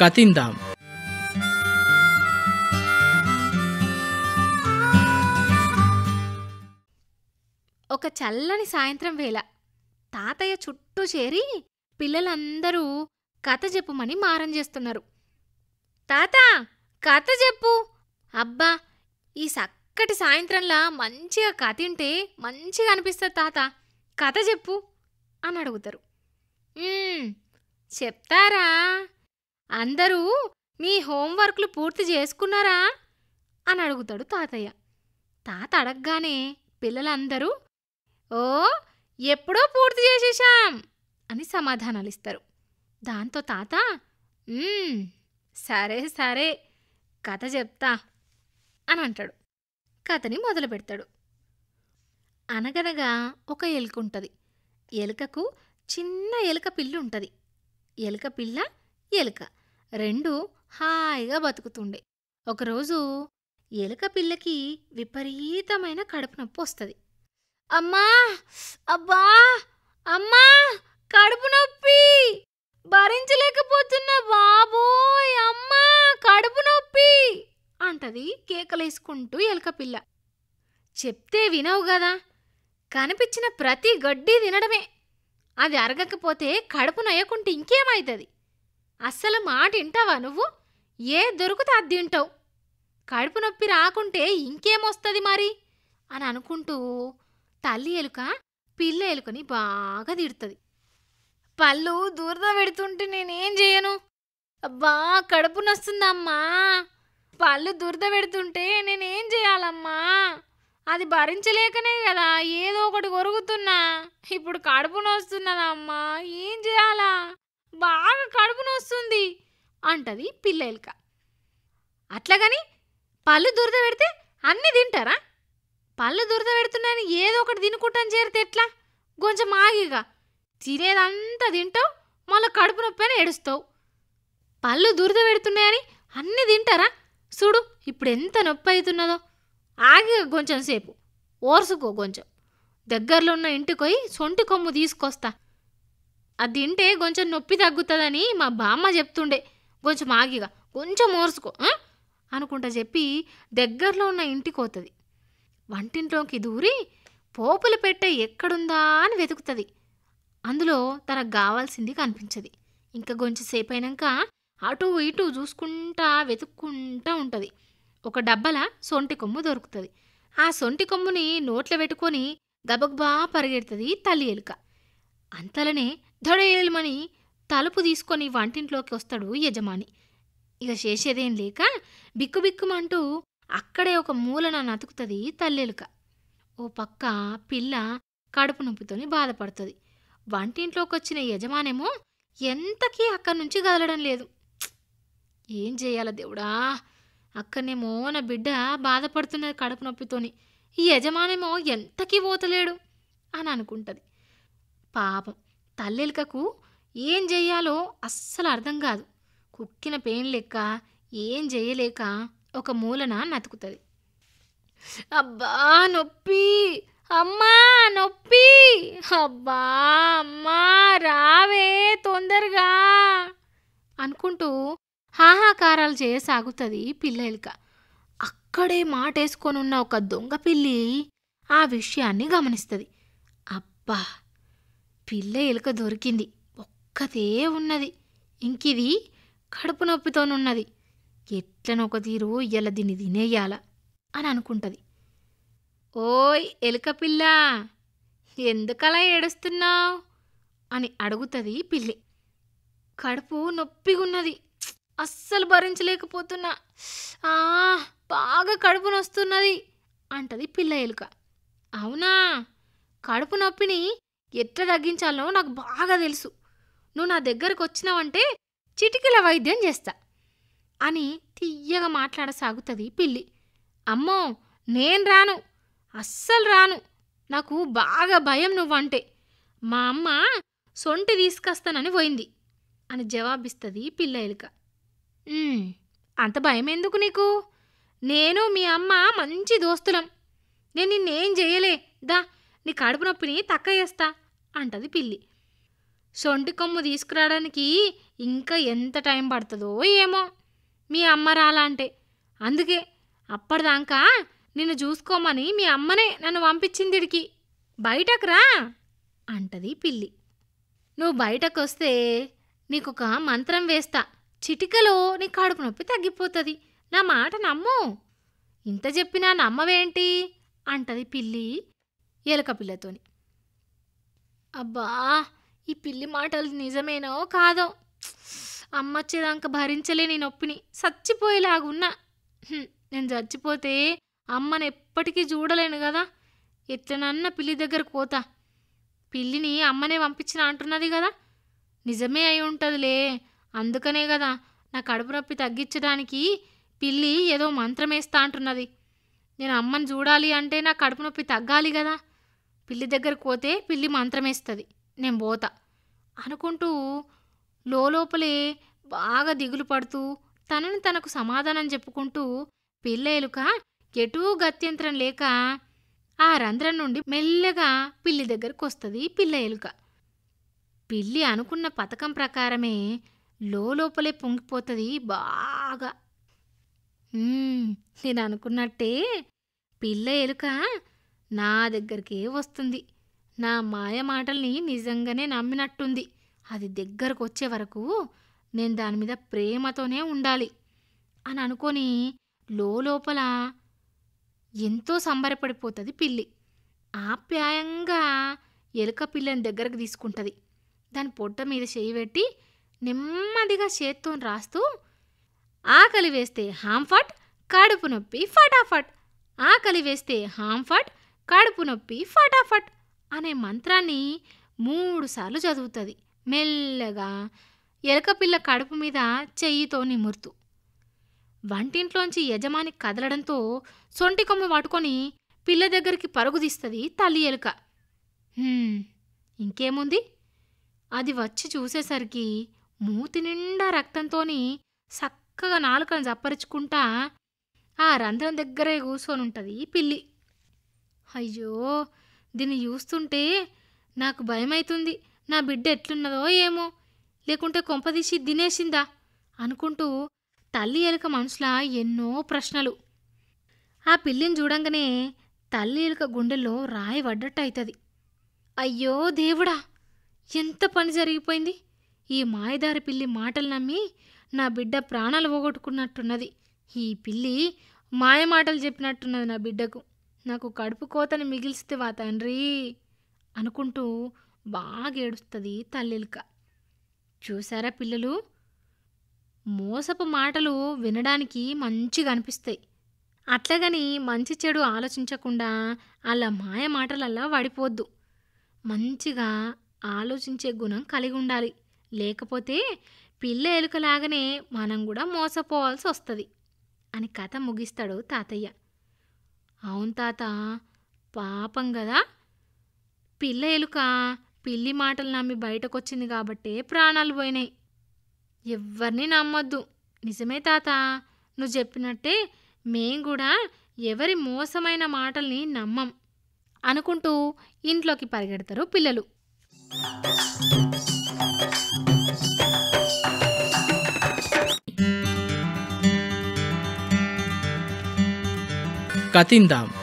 කතින්දාම් ఒక చల్లని సాయంత్రం వేళ తాతయ్య చుట్టూ చేరి పిల్లలందరూ కథ చెప్పుమని మారం చేస్తున్నారు తాత కథ చెప్పు అబ్బా ఈ చక్కటి సాయంత్రంలా మంచిగా కథింటే మంచిగా అనిపిస్తుంది తాత కథ చెప్పు అని అడుగుతారు చెప్తారా అందరూ మీ హోంవర్క్లు పూర్తి చేసుకున్నారా అని అడుగుతాడు తాతయ్య తాత అడగగానే పిల్లలందరూ ఓ ఎప్పుడో పూర్తి చేసేసాం అని సమాధానాలిస్తారు దాంతో తాత సరే సరే కథ చెప్తా అని అంటాడు కథని మొదలు పెడతాడు అనగనగా ఒక ఎలుక ఉంటుంది ఎలుకకు చిన్న ఎలుక పిల్లు ఉంటుంది ఎలుక పిల్ల ఎలుక రెండు హాయిగా బతుకుతుండే ఒకరోజు ఎలుక పిల్లకి విపరీతమైన కడుపు నొప్పి వస్తుంది అమ్మా అబ్బా అమ్మా కడుపు నొప్పి భరించలేకపోతున్న బాబోయ్ అమ్మా కడుపు నొప్పి అంటది కేకలేసుకుంటూ ఎలుక పిల్ల చెప్తే వినవు కదా కనిపించిన ప్రతి గడ్డి తినడమే అది అరగకపోతే కడుపు నయ్యకుంటే ఇంకేమైతుంది అస్సలు మాట వింటావా నువ్వు ఏ దొరుకుతా అది తింటావు కడుపు నొప్పి రాకుంటే ఇంకేమొస్తుంది మరి అని అనుకుంటూ తల్లి ఎలుక పిల్ల ఎలుకని బాగా తిడుతుంది పళ్ళు దూరద పెడుతుంటే నేనేం చేయను అబ్బా కడుపు నొస్తుందమ్మా పళ్ళు దురద పెడుతుంటే నేనేం చేయాలమ్మా అది భరించలేకనే కదా ఏదో ఒకటి కొరుగుతున్నా ఇప్పుడు కడుపు నొస్తున్నదమ్మా ఏం చేయాలా బాగా కడుపు నొస్తుంది అంటది పిల్లలక అట్లాగని పళ్ళు దురద పెడితే అన్నీ తింటారా పళ్ళు దురద పెడుతున్నాయని ఏదో ఒకటి తినుకుంటాను చేరితే ఎట్లా కొంచెం ఆగిగా తినేదంతా తింటావు మళ్ళీ కడుపు నొప్పి ఏడుస్తావు పళ్ళు దురద పెడుతున్నాయని అన్నీ తింటారా చూడు ఇప్పుడు ఎంత నొప్పి అవుతున్నదో ఆగి కొంచెం సేపు ఓర్సుకో కొంచెం దగ్గరలో ఉన్న ఇంటికి పోయి సొంటి కొమ్ము తీసుకొస్తా అది తింటే కొంచెం నొప్పి తగ్గుతుందని మా బామ్మ చెప్తుండే కొంచెం ఆగిగా కొంచెం ఓర్సుకో అనుకుంటా చెప్పి దగ్గరలో ఉన్న ఇంటికి పోతుంది వంటింట్లోకి దూరి పోపుల పెట్టె ఎక్కడుందా అని వెతుకుతుంది అందులో తనకు కావాల్సింది కనిపించదు ఇంకా కొంచెం సేపు అయినాక అటు ఇటు చూసుకుంటా వెతుక్కుంటా ఉంటుంది ఒక డబ్బల సొంటి కొమ్ము దొరుకుతుంది ఆ సొంటి కొమ్ముని నోట్లో పెట్టుకొని గబగబా పరిగెడుతుంది తల్లి ఎలుక అంతలనే దొడయేలుమని తలుపు తీసుకొని వంటింట్లోకి వస్తాడు యజమాని ఇక చేసేదేం లేక బిక్కుబిక్కుమంటూ అక్కడే ఒక మూలన నతుకుతుంది తల్లెలుక ఓ పక్క పిల్ల కడుపు నొప్పితోని బాధపడుతుంది వంటింట్లోకి వచ్చిన యజమానేమో ఎంతకీ అక్కడి నుంచి కదలడం లేదు ఏం చేయాల దేవుడా అక్కనేమో నా బిడ్డ బాధపడుతున్నది కడుపు నొప్పితోని ఈ యజమానేమో ఎంతకీ పోతలేడు అని అనుకుంటుంది పాపం తల్లెలికకు ఏం చెయ్యాలో అస్సలు అర్థం కాదు కుక్కిన పెయిన్ లెక్క ఏం చేయలేక ఒక మూలన నతుకుతుంది అబ్బా నొప్పి అమ్మా నొప్పి అబ్బా అమ్మా రావే తొందరగా అనుకుంటూ హాహాకారాలు చేయసాగుతుంది పిల్లలిక అక్కడే మాటేసుకొనున్న ఉన్న ఒక దొంగ పిల్లి ఆ విషయాన్ని గమనిస్తుంది అబ్బా పిల్ల ఎలుక దొరికింది ఒక్కతే ఉన్నది ఇంకిది కడుపు నొప్పితోనున్నది ఎట్లనొక తీరు ఇయ్యాల దీన్ని తినేయాల అని అనుకుంటుంది ఓయ్ ఎలుక పిల్ల ఎందుకలా ఏడుస్తున్నావు అని అడుగుతుంది పిల్లి కడుపు నొప్పిగున్నది అస్సలు భరించలేకపోతున్నా బాగా కడుపు నొస్తున్నది అంటది పిల్ల ఎలుక అవునా కడుపు నొప్పిని ఎట్లా తగ్గించాలో నాకు బాగా తెలుసు నువ్వు నా దగ్గరకు వచ్చినావంటే చిటికల వైద్యం చేస్తా అని తీయగా మాట్లాడసాగుతుంది పిల్లి అమ్మో నేను రాను అస్సలు రాను నాకు బాగా భయం నువ్వంటే మా అమ్మ సొంటి తీసుకొస్తానని పోయింది అని జవాబిస్తుంది పిల్ల ఎలుక అంత భయం ఎందుకు నీకు నేను మీ అమ్మ మంచి దోస్తులం నేను నిన్నేం చేయలే దా నీ కడుపు నొప్పిని తక్కయేస్తా అంటది పిల్లి సొంటి కొమ్ము తీసుకురావడానికి ఇంకా ఎంత టైం పడుతుందో ఏమో మీ అమ్మ రాలంటే అందుకే అప్పటిదాకా నిన్ను చూసుకోమని మీ అమ్మనే నన్ను పంపించిందిడికి బయటకు రా అంటది పిల్లి నువ్వు బయటకు వస్తే నీకొక మంత్రం వేస్తా చిటికలో నీ కడుపు నొప్పి తగ్గిపోతుంది నా మాట నమ్ము ఇంత చెప్పినా నమ్మవేంటి అంటది పిల్లి ఎలక పిల్లతోని అబ్బా ఈ పిల్లి మాటలు నిజమేనో కాదో అమ్మొచ్చేదాకా భరించలేని నొప్పిని చచ్చిపోయేలాగున్నా నేను చచ్చిపోతే అమ్మను ఎప్పటికీ చూడలేను కదా ఎట్లనన్న పిల్లి దగ్గర పోతా పిల్లిని అమ్మనే పంపించిన అంటున్నది కదా నిజమే అయి ఉంటుందిలే అందుకనే కదా నా కడుపు నొప్పి తగ్గించడానికి పిల్లి ఏదో మంత్రమేస్తా అంటున్నది నేను అమ్మని చూడాలి అంటే నా కడుపు నొప్పి తగ్గాలి కదా పిల్లి దగ్గరకు పోతే పిల్లి మంత్రమేస్తుంది నేను పోతా అనుకుంటూ లోపలే బాగా దిగులు పడుతూ తనను తనకు సమాధానం చెప్పుకుంటూ పిల్ల ఎలుక ఎటూ గత్యంతరం లేక ఆ రంధ్రం నుండి మెల్లగా పిల్లి దగ్గరకు వస్తుంది పిల్ల ఎలుక పిల్లి అనుకున్న పథకం ప్రకారమే లోపలే పొంగిపోతుంది బాగా నేను అనుకున్నట్టే పిల్ల ఎలుక నా దగ్గరికే వస్తుంది నా మాయ మాటల్ని నిజంగానే నమ్మినట్టుంది అది దగ్గరకు వచ్చే వరకు నేను దాని మీద ప్రేమతోనే ఉండాలి అని అనుకొని లోపల ఎంతో సంబరపడిపోతుంది పిల్లి ఆప్యాయంగా ఎలుక పిల్లని దగ్గరకు తీసుకుంటుంది దాని పొట్ట మీద చేయి పెట్టి నెమ్మదిగా చేత్తో రాస్తూ ఆకలి వేస్తే హాంఫట్ కడుపు నొప్పి ఫటాఫట్ ఆకలి వేస్తే హాంఫట్ కడుపు నొప్పి ఫటాఫట్ అనే మంత్రాన్ని మూడుసార్లు చదువుతుంది మెల్లగా ఎలకపిల్ల కడుపు మీద చెయ్యితో నిమురుతూ వంటింట్లోంచి యజమాని కదలడంతో సొంటి కొమ్మ పట్టుకొని పిల్ల దగ్గరికి పరుగుదీస్తుంది తల్లి ఎలుక ఇంకేముంది అది వచ్చి చూసేసరికి మూతి నిండా రక్తంతోని చక్కగా నాలుకను జప్పరుచుకుంటా ఆ రంధ్రం దగ్గరే కూర్చొని ఉంటుంది ఈ పిల్లి అయ్యో దీన్ని చూస్తుంటే నాకు భయమైతుంది నా బిడ్డ ఎట్లున్నదో ఏమో లేకుంటే కొంపదీసి తినేసిందా అనుకుంటూ తల్లి ఎలుక మనసులా ఎన్నో ప్రశ్నలు ఆ పిల్లిని చూడంగానే తల్లి ఎలుక గుండెల్లో రాయి పడ్డట్టు అవుతుంది అయ్యో దేవుడా ఎంత పని జరిగిపోయింది ఈ మాయదారి పిల్లి మాటలు నమ్మి నా బిడ్డ ప్రాణాలు పోగొట్టుకున్నట్టున్నది ఈ పిల్లి మాయ మాటలు చెప్పినట్టున్నది నా బిడ్డకు నాకు కడుపు కోతని వా తండ్రి అనుకుంటూ బాగా ఏడుస్తుంది తల్లిలిక చూసారా పిల్లలు మోసపు మాటలు వినడానికి మంచిగా అనిపిస్తాయి అట్లాగని మంచి చెడు ఆలోచించకుండా అలా మాయ మాటలల్లా వాడిపోద్దు మంచిగా ఆలోచించే గుణం కలిగి ఉండాలి లేకపోతే పిల్ల ఎలుకలాగానే మనం కూడా మోసపోవాల్సి వస్తుంది అని కథ ముగిస్తాడు తాతయ్య అవును తాత పాపం కదా పిల్ల ఎలుక పిల్లి మాటలు నమ్మి బయటకొచ్చింది కాబట్టే ప్రాణాలు పోయినాయి ఎవరిని నమ్మొద్దు నిజమే తాత నువ్వు చెప్పినట్టే మేం కూడా ఎవరి మోసమైన మాటల్ని నమ్మం అనుకుంటూ ఇంట్లోకి పరిగెడతారు పిల్లలు Katintam